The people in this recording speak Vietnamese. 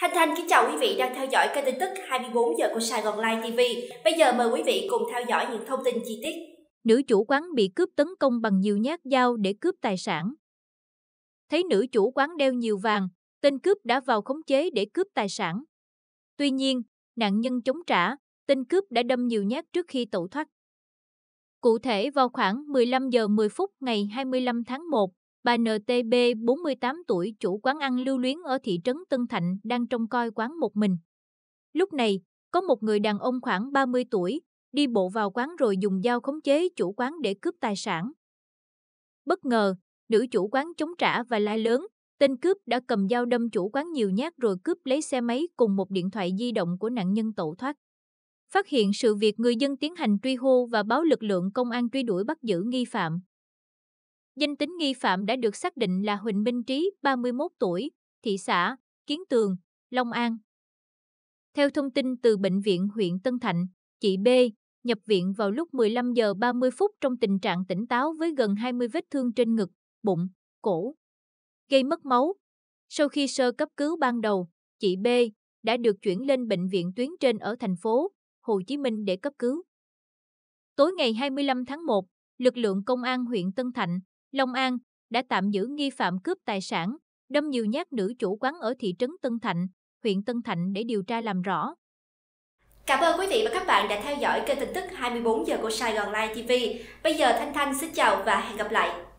Thanh Thanh kính chào quý vị đang theo dõi kênh tin tức 24 giờ của Sài Gòn Live TV. Bây giờ mời quý vị cùng theo dõi những thông tin chi tiết. Nữ chủ quán bị cướp tấn công bằng nhiều nhát dao để cướp tài sản. Thấy nữ chủ quán đeo nhiều vàng, tên cướp đã vào khống chế để cướp tài sản. Tuy nhiên, nạn nhân chống trả, tên cướp đã đâm nhiều nhát trước khi tẩu thoát. Cụ thể vào khoảng 15 giờ 10 phút ngày 25 tháng 1, Bà NTB, 48 tuổi, chủ quán ăn lưu luyến ở thị trấn Tân Thạnh, đang trông coi quán một mình. Lúc này, có một người đàn ông khoảng 30 tuổi, đi bộ vào quán rồi dùng dao khống chế chủ quán để cướp tài sản. Bất ngờ, nữ chủ quán chống trả và la lớn, tên cướp đã cầm dao đâm chủ quán nhiều nhát rồi cướp lấy xe máy cùng một điện thoại di động của nạn nhân tẩu thoát. Phát hiện sự việc người dân tiến hành truy hô và báo lực lượng công an truy đuổi bắt giữ nghi phạm. Danh tính nghi phạm đã được xác định là Huỳnh Minh Trí, 31 tuổi, thị xã, Kiến Tường, Long An. Theo thông tin từ Bệnh viện huyện Tân Thạnh, chị B nhập viện vào lúc 15 giờ 30 phút trong tình trạng tỉnh táo với gần 20 vết thương trên ngực, bụng, cổ, gây mất máu. Sau khi sơ cấp cứu ban đầu, chị B đã được chuyển lên bệnh viện tuyến trên ở thành phố Hồ Chí Minh để cấp cứu. Tối ngày 25 tháng 1, lực lượng công an huyện Tân Thạnh Long An đã tạm giữ nghi phạm cướp tài sản, đâm nhiều nhát nữ chủ quán ở thị trấn Tân Thạnh, huyện Tân Thạnh để điều tra làm rõ. Cảm ơn quý vị và các bạn đã theo dõi kênh tin tức 24 giờ của Sài Gòn Live TV. Bây giờ Thanh Thanh xin chào và hẹn gặp lại.